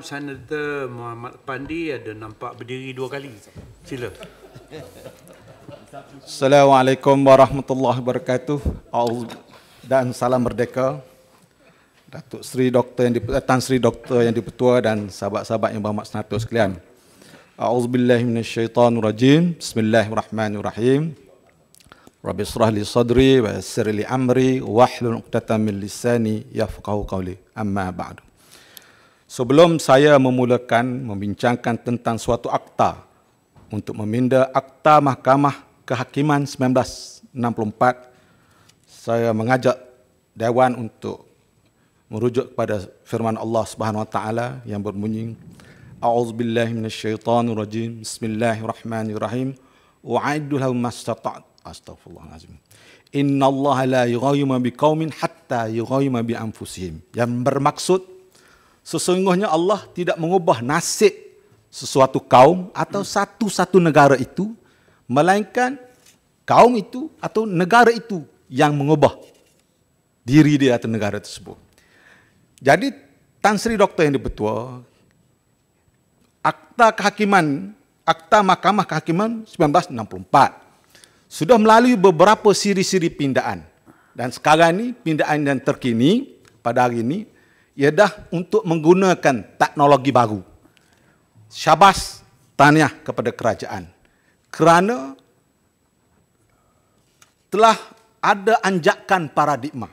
Senator Muhammad Pandi ada nampak berdiri dua kali. Sila. Assalamualaikum warahmatullahi wabarakatuh. Dan salam merdeka. Datuk Seri Doktor yang dipertua, eh, Tan Seri Doktor yang dipertua dan sahabat-sahabat yang berhormat senator sekalian. A'udzubillahi minasyaitanirrajim. Bismillahirrahmanirrahim. Rabbi israh li sadri wa yassir li amri wa hlul 'uqdatam min lisani yafqahu qawli. Amma ba'du. Sebelum saya memulakan membincangkan tentang suatu akta untuk meminda Akta Mahkamah Kehakiman 1964, saya mengajak Dewan untuk merujuk kepada firman Allah Subhanahu Wa Taala yang berbunyi A'udzubillahi minasyaitonirrajim. Bismillahirrahmanirrahim. Wa'iddu lahum mastata'at. Astagfirullahalazim. Innallaha la yughayyimu kaumin hatta yughayyimu bi anfusihim. Yang bermaksud sesungguhnya Allah tidak mengubah nasib sesuatu kaum atau satu-satu negara itu melainkan kaum itu atau negara itu yang mengubah diri dia atau negara tersebut. Jadi Tan Sri Doktor yang dipertua, Akta Kehakiman, Akta Mahkamah Kehakiman 1964 sudah melalui beberapa siri-siri pindaan. Dan sekarang ini pindaan yang terkini pada hari ini ia dah untuk menggunakan teknologi baru. Syabas tanya kepada kerajaan. Kerana telah ada anjakan paradigma.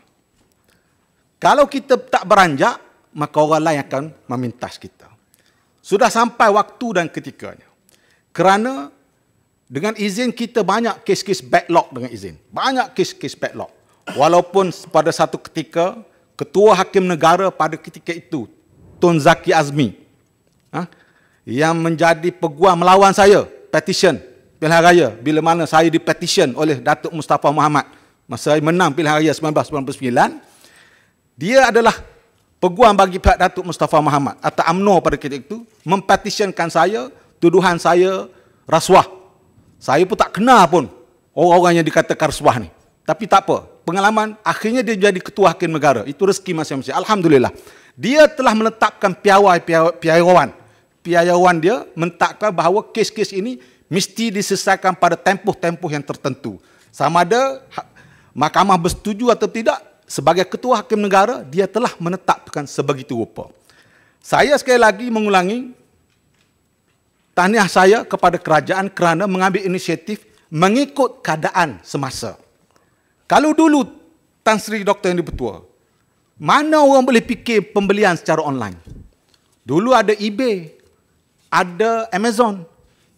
Kalau kita tak beranjak, maka orang lain akan memintas kita. Sudah sampai waktu dan ketikanya. Kerana dengan izin kita banyak kes-kes backlog dengan izin. Banyak kes-kes backlog. Walaupun pada satu ketika ketua hakim negara pada ketika itu, Tun Zaki Azmi, ha, yang menjadi peguam melawan saya, petition pilihan raya, bila mana saya dipetition oleh Datuk Mustafa Muhammad, masa saya menang pilihan raya 1999, dia adalah peguam bagi pihak Datuk Mustafa Muhammad atau UMNO pada ketika itu, mempetitionkan saya, tuduhan saya rasuah. Saya pun tak kenal pun orang-orang yang dikatakan rasuah ni. Tapi tak apa. Pengalaman akhirnya dia jadi ketua hakim negara. Itu rezeki masing-masing. Alhamdulillah. Dia telah menetapkan piawai piawaiwan. Piawaiwan dia menetapkan bahawa kes-kes ini mesti diselesaikan pada tempoh-tempoh yang tertentu. Sama ada ha, mahkamah bersetuju atau tidak, sebagai ketua hakim negara, dia telah menetapkan sebegitu rupa. Saya sekali lagi mengulangi tahniah saya kepada kerajaan kerana mengambil inisiatif mengikut keadaan semasa. Kalau dulu Tan Sri Doktor yang dipertua, mana orang boleh fikir pembelian secara online? Dulu ada eBay, ada Amazon.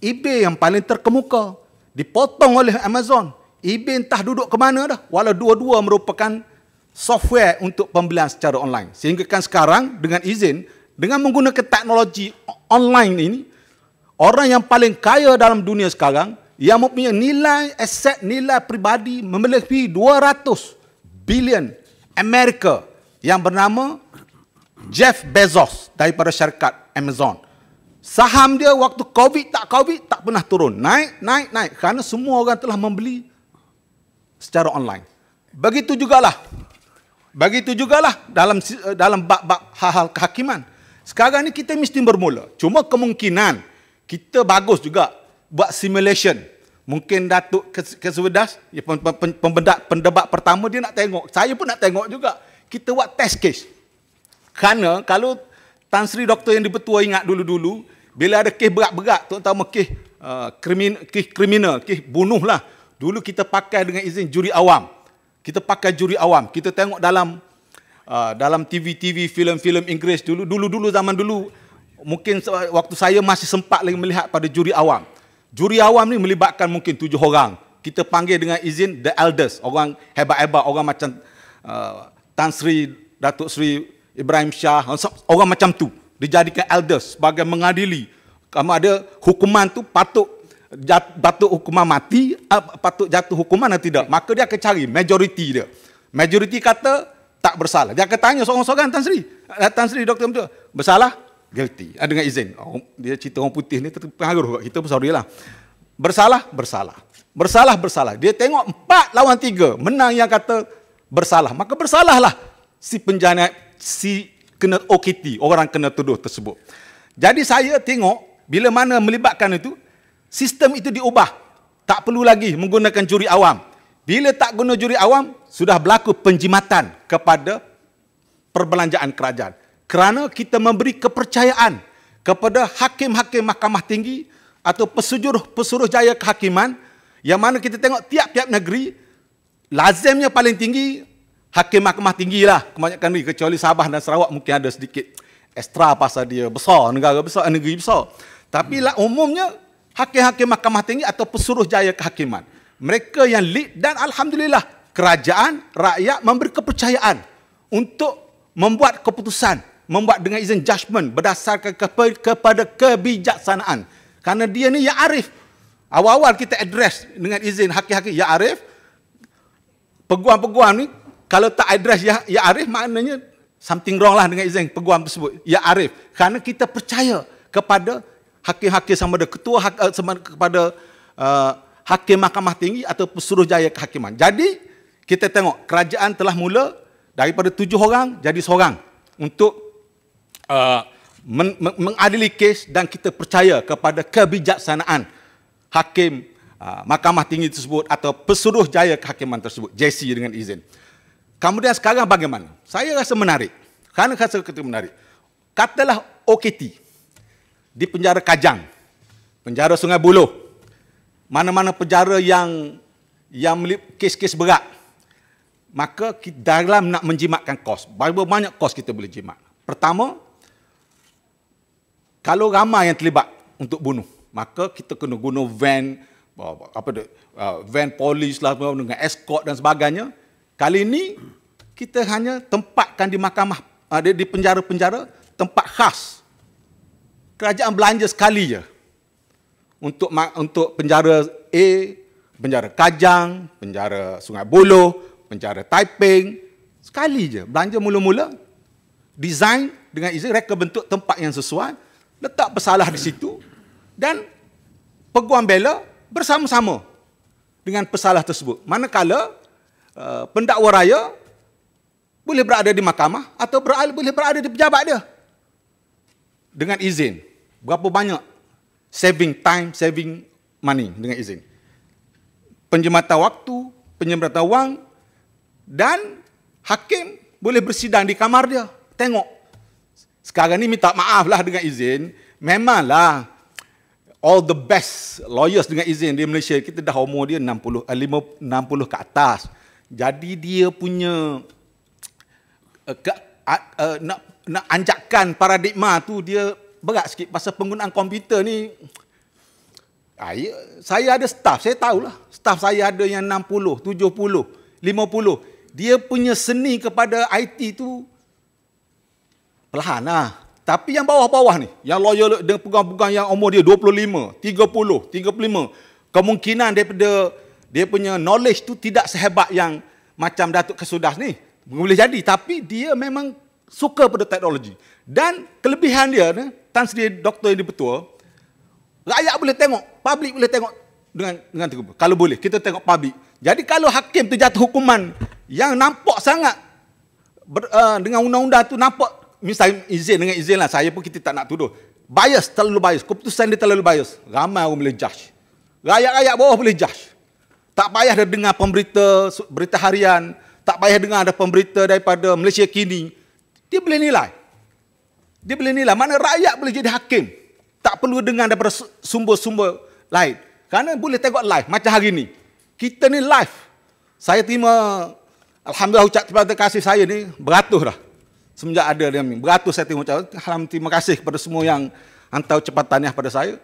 eBay yang paling terkemuka, dipotong oleh Amazon. eBay entah duduk ke mana dah. Walau dua-dua merupakan software untuk pembelian secara online. Sehingga kan sekarang dengan izin, dengan menggunakan teknologi online ini, orang yang paling kaya dalam dunia sekarang yang mempunyai nilai aset nilai peribadi melebihi 200 bilion Amerika yang bernama Jeff Bezos daripada syarikat Amazon. Saham dia waktu COVID tak COVID tak pernah turun. Naik, naik, naik. Kerana semua orang telah membeli secara online. Begitu jugalah. Begitu jugalah dalam dalam bab-bab hal-hal kehakiman. Sekarang ni kita mesti bermula. Cuma kemungkinan kita bagus juga buat simulation. Mungkin Datuk Kesudas, ya, pembedak pendebak pertama dia nak tengok. Saya pun nak tengok juga. Kita buat test case. Kerana kalau Tan Sri Doktor yang dipertua ingat dulu-dulu, bila ada kes berat-berat, terutama kes, uh, krimin, kes kriminal, kes bunuh lah. Dulu kita pakai dengan izin juri awam. Kita pakai juri awam. Kita tengok dalam uh, dalam TV-TV, filem-filem Inggeris dulu. Dulu-dulu zaman dulu, mungkin waktu saya masih sempat lagi melihat pada juri awam. Juri awam ni melibatkan mungkin tujuh orang. Kita panggil dengan izin the elders, orang hebat-hebat, orang macam uh, Tan Sri, Datuk Sri Ibrahim Shah, orang macam tu. Dijadikan elders sebagai mengadili. Kamu ada hukuman tu patut jatuh, hukuman mati, uh, patut jatuh hukuman atau tidak. Maka dia akan cari majoriti dia. Majoriti kata tak bersalah. Dia akan tanya seorang-seorang Tan Sri. Eh, Tan Sri, Dr. Abdul, bersalah? guilty. ada ah, dengan izin. Oh, dia cerita orang putih ni tetap pengaruh kat kita pun lah. Bersalah, bersalah. Bersalah, bersalah. Dia tengok empat lawan tiga. Menang yang kata bersalah. Maka bersalahlah si penjana, si kena OKT, orang kena tuduh tersebut. Jadi saya tengok bila mana melibatkan itu, sistem itu diubah. Tak perlu lagi menggunakan juri awam. Bila tak guna juri awam, sudah berlaku penjimatan kepada perbelanjaan kerajaan kerana kita memberi kepercayaan kepada hakim-hakim mahkamah tinggi atau pesuruh-pesuruh jaya kehakiman yang mana kita tengok tiap-tiap negeri lazimnya paling tinggi hakim mahkamah tinggi lah kebanyakan negeri kecuali Sabah dan Sarawak mungkin ada sedikit ekstra pasal dia besar negara besar negeri besar tapi lah umumnya hakim-hakim mahkamah tinggi atau pesuruh jaya kehakiman mereka yang lead dan Alhamdulillah kerajaan rakyat memberi kepercayaan untuk membuat keputusan membuat dengan izin judgement berdasarkan kepa- kepada kebijaksanaan. Karena dia ni Ya Arif. Awal-awal kita address dengan izin hakik-hakik Ya Arif. Peguam-peguam ni kalau tak address Ya, ya Arif maknanya something wrong lah dengan izin peguam tersebut. Ya Arif. Karena kita percaya kepada hakik hakik sama ada ketua hak, eh, sama kepada uh, hakim mahkamah tinggi atau pesuruh jaya kehakiman. Jadi kita tengok kerajaan telah mula daripada tujuh orang jadi seorang untuk uh, men, men, mengadili kes dan kita percaya kepada kebijaksanaan hakim uh, mahkamah tinggi tersebut atau pesuruh jaya kehakiman tersebut, JC dengan izin. Kemudian sekarang bagaimana? Saya rasa menarik. Kerana rasa ketika menarik. Katalah OKT di penjara Kajang, penjara Sungai Buloh, mana-mana penjara yang yang kes-kes berat, maka dalam nak menjimatkan kos, berapa banyak kos kita boleh jimat? Pertama, kalau ramai yang terlibat untuk bunuh, maka kita kena guna van, oh, apa tu, uh, van polis lah, dengan escort dan sebagainya. Kali ini, kita hanya tempatkan di mahkamah, uh, di penjara-penjara, tempat khas. Kerajaan belanja sekali ya. Untuk untuk penjara A, penjara Kajang, penjara Sungai Buloh, penjara Taiping. Sekali je, belanja mula-mula. Design dengan izin, reka bentuk tempat yang sesuai letak pesalah di situ dan peguam bela bersama-sama dengan pesalah tersebut. Manakala uh, pendakwa raya boleh berada di mahkamah atau berada, boleh berada di pejabat dia dengan izin. Berapa banyak saving time, saving money dengan izin. Penjemata waktu, penjemata wang dan hakim boleh bersidang di kamar dia, tengok sekarang ni minta maaf lah dengan izin. Memanglah all the best lawyers dengan izin di Malaysia. Kita dah umur dia 60, 60 eh, ke atas. Jadi dia punya uh, ke, uh, uh, nak, nak anjakkan paradigma tu dia berat sikit pasal penggunaan komputer ni. Saya, ah, saya ada staff, saya tahulah. Staff saya ada yang 60, 70, 50. Dia punya seni kepada IT tu perlahan lah. Tapi yang bawah-bawah ni, yang loyal dengan pegang-pegang yang umur dia 25, 30, 35, kemungkinan daripada dia punya knowledge tu tidak sehebat yang macam Datuk Kesudas ni. Boleh jadi, tapi dia memang suka pada teknologi. Dan kelebihan dia, ni, Tan Sri Doktor yang dipertua, rakyat boleh tengok, publik boleh tengok dengan dengan terubah. Kalau boleh, kita tengok publik. Jadi kalau hakim tu jatuh hukuman yang nampak sangat ber, uh, dengan undang-undang tu nampak minta izin dengan izin lah. Saya pun kita tak nak tuduh. Bias, terlalu bias. Keputusan dia terlalu bias. Ramai orang boleh judge. Rakyat-rakyat bawah boleh judge. Tak payah dia dengar pemberita, berita harian. Tak payah dengar ada pemberita daripada Malaysia kini. Dia boleh nilai. Dia boleh nilai. Mana rakyat boleh jadi hakim. Tak perlu dengar daripada sumber-sumber lain. Kerana boleh tengok live macam hari ini. Kita ni live. Saya terima, Alhamdulillah ucap terima kasih saya ni beratus dah semenjak ada dengan ini. Beratus saya tengok ucapan, Alham, terima kasih kepada semua yang hantar cepat tahniah pada saya.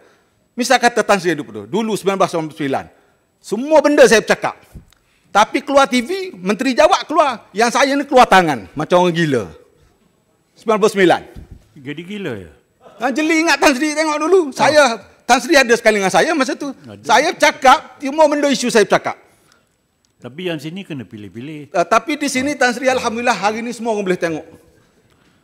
Misalkan tentang saya dulu, dulu 1999. Semua benda saya bercakap. Tapi keluar TV, menteri jawab keluar. Yang saya ni keluar tangan. Macam orang gila. 1999. Jadi gila ya? Nah, jeli ingat Tan Sri tengok dulu. Oh. Saya, Tan Sri ada sekali dengan saya masa tu. Ada. Saya cakap, semua benda isu saya cakap. Tapi yang sini kena pilih-pilih. Uh, tapi di sini Tan Sri Alhamdulillah hari ini semua orang boleh tengok.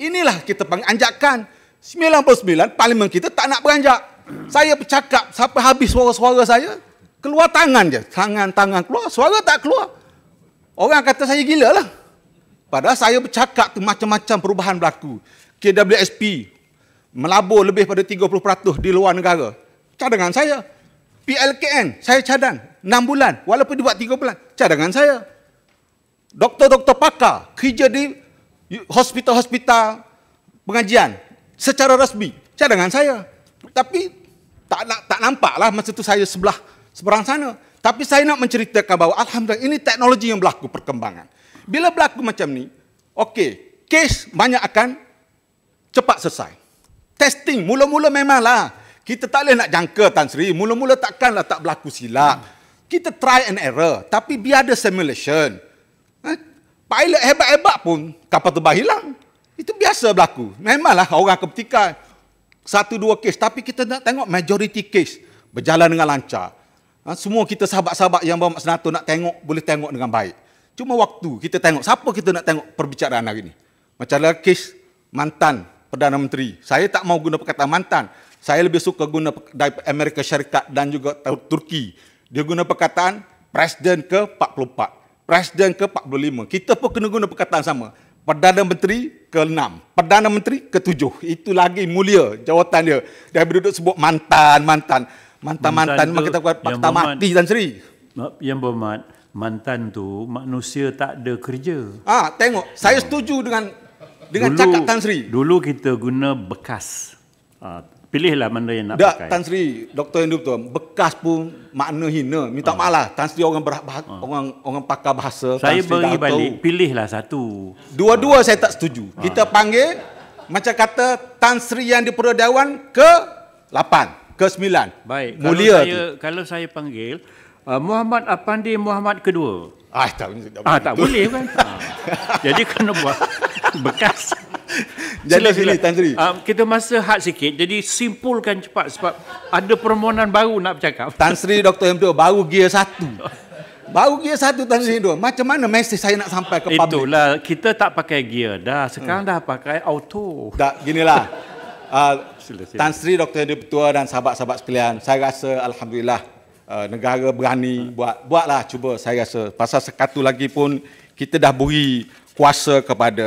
Inilah kita panggil anjakan. 99 parlimen kita tak nak beranjak. Saya bercakap sampai habis suara-suara saya, keluar tangan je. Tangan-tangan keluar, suara tak keluar. Orang kata saya gila lah. Padahal saya bercakap tu macam-macam perubahan berlaku. KWSP melabur lebih pada 30% di luar negara. Cadangan saya. PLKN, saya cadang. 6 bulan, walaupun dibuat 3 bulan. Cadangan saya. Doktor-doktor pakar kerja di hospital-hospital pengajian secara rasmi cadangan saya tapi tak nak tak nampaklah masa tu saya sebelah seberang sana tapi saya nak menceritakan bahawa alhamdulillah ini teknologi yang berlaku perkembangan bila berlaku macam ni okey kes banyak akan cepat selesai testing mula-mula memanglah kita tak boleh nak jangka Tan Sri mula-mula takkanlah tak berlaku silap kita try and error tapi biar ada simulation pilot hebat-hebat pun kapal tu hilang. Itu biasa berlaku. Memanglah orang akan bertikai. Satu dua kes. Tapi kita nak tengok majority kes berjalan dengan lancar. Ha, semua kita sahabat-sahabat yang bawa senator nak tengok, boleh tengok dengan baik. Cuma waktu kita tengok. Siapa kita nak tengok perbicaraan hari ini? Macam ada kes mantan Perdana Menteri. Saya tak mau guna perkataan mantan. Saya lebih suka guna dari Amerika Syarikat dan juga Turki. Dia guna perkataan Presiden ke-44. Presiden ke-45. Kita pun kena guna perkataan sama. Perdana Menteri ke-6. Perdana Menteri ke-7. Itu lagi mulia jawatan dia. Dia duduk sebut mantan-mantan. Mantan-mantan memang kita kata fakta mati Tan Sri. Yang berhormat, mantan tu manusia tak ada kerja. Ah, tengok. Saya setuju dengan dengan dulu, cakap Tan Sri. Dulu kita guna bekas. Ah, Pilihlah mana yang nak Dak, pakai. Tan Sri, doktor yang betul, bekas pun makna hina. Minta oh. Ah. maaflah, Tan Sri orang berah, bah, oh. orang orang pakar bahasa. Saya Tan beri balik, tahu. pilihlah satu. Dua-dua oh. saya tak setuju. Oh. Kita panggil macam kata Tan Sri yang di Dewan ke 8, ke 9. Baik. Kalau saya kalau saya panggil uh, Muhammad Apandi Muhammad kedua. Ah, tak, tak, ah, tak boleh kan? ah. Jadi kena buat bekas. Jadi sila, sila. Tan Sri. Um, kita masa hard sikit, jadi simpulkan cepat sebab ada permohonan baru nak bercakap. Tan Sri, Dr. m baru gear satu. Baru gear satu Tan Sri Dua. Macam mana mesej saya nak sampai ke publik? Itulah, public? kita tak pakai gear dah. Sekarang hmm. dah pakai auto. Tak, ginilah. Uh, sila, sila. Tan Sri, Dr. Hendri Petua dan sahabat-sahabat sekalian, saya rasa Alhamdulillah uh, negara berani hmm. buat. Buatlah, cuba saya rasa. Pasal sekatu lagi pun kita dah beri kuasa kepada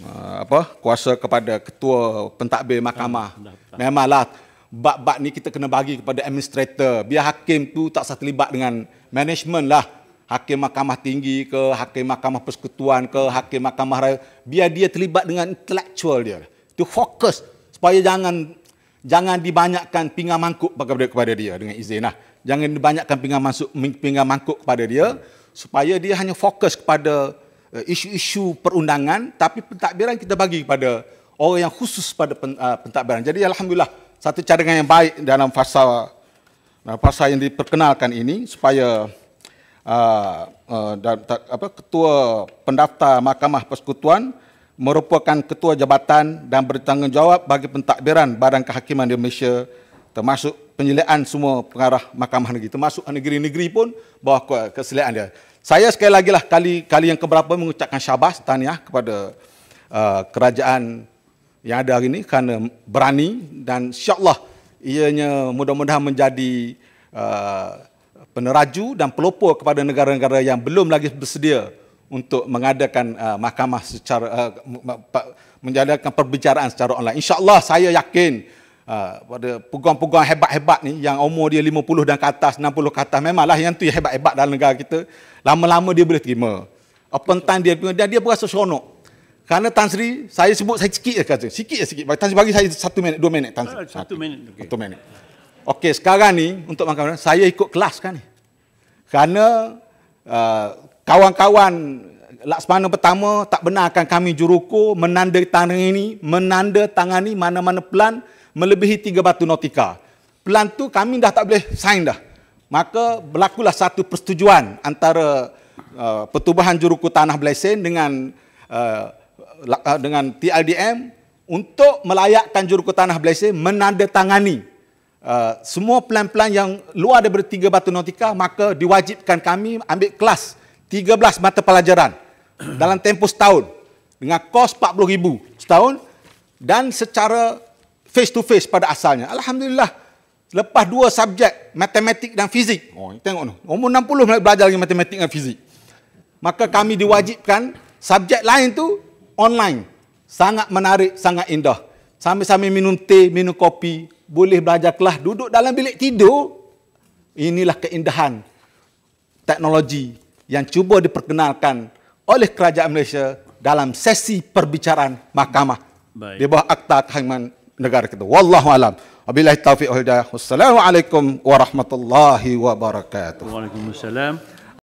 Ah, apa kuasa kepada ketua pentadbir mahkamah. Ah, Memanglah bab-bab ni kita kena bagi kepada administrator. Biar hakim tu tak usah terlibat dengan management lah. Hakim mahkamah tinggi ke, hakim mahkamah persekutuan ke, hakim mahkamah raya. Biar dia terlibat dengan intellectual dia. Tu fokus supaya jangan jangan dibanyakkan pinggan mangkuk kepada, kepada dia dengan izin lah. Jangan dibanyakkan pinggan, masuk, pinggan mangkuk kepada dia supaya dia hanya fokus kepada Eh, isu-isu perundangan tapi pentadbiran kita bagi kepada orang yang khusus pada ah, pentadbiran. Jadi alhamdulillah satu cadangan yang baik dalam fasa ah, fasa yang diperkenalkan ini supaya uh, uh, apa ketua pendaftar Mahkamah Persekutuan merupakan ketua jabatan dan bertanggungjawab bagi pentadbiran badan kehakiman di Malaysia termasuk penyeliaan semua pengarah mahkamah negeri termasuk negeri-negeri pun bawah keselian dia. Saya sekali lagi lah kali kali yang keberapa mengucapkan syabas tahniah kepada uh, kerajaan yang ada hari ini kerana berani dan insyaAllah ianya mudah-mudahan menjadi uh, peneraju dan pelopor kepada negara-negara yang belum lagi bersedia untuk mengadakan uh, mahkamah secara uh, menjadikan perbicaraan secara online. InsyaAllah saya yakin Ah, pada peguam-peguam hebat-hebat ni yang umur dia 50 dan ke atas, 60 ke atas memanglah yang tu yang hebat-hebat dalam negara kita. Lama-lama dia boleh terima. Open time dia dan dia berasa seronok. Kerana Tan Sri, saya sebut saya sikit je kata. Sikit je sikit. Tan Sri bagi saya satu minit, dua minit. Tan Sri. Ah, satu, minit. Okay. Satu minit. Okey, sekarang ni untuk makan saya ikut kelas kan ni. Kerana uh, kawan-kawan Laksmana pertama tak benarkan kami juruku menanda tangan ini, menanda mana-mana pelan melebihi tiga batu notika, Pelan tu kami dah tak boleh sign dah. Maka berlakulah satu persetujuan antara uh, pertubuhan juruku tanah Blesen dengan uh, uh dengan TLDM untuk melayakkan juruku tanah Blesen menandatangani uh, semua pelan-pelan yang luar daripada tiga batu notika. maka diwajibkan kami ambil kelas 13 mata pelajaran dalam tempoh setahun dengan kos 40,000 setahun dan secara face to face pada asalnya. Alhamdulillah. Lepas dua subjek, matematik dan fizik. Oh, tengok tu. Umur 60 mulai belajar lagi matematik dan fizik. Maka kami diwajibkan subjek lain tu online. Sangat menarik, sangat indah. Sambil-sambil minum teh, minum kopi, boleh belajar kelas, duduk dalam bilik tidur. Inilah keindahan teknologi yang cuba diperkenalkan oleh kerajaan Malaysia dalam sesi perbicaraan mahkamah Baik. di bawah Akta Kehakiman negara kita. Wallahu alam. Wabillahi taufiq wal hidayah. Wassalamualaikum warahmatullahi wabarakatuh. Waalaikumsalam.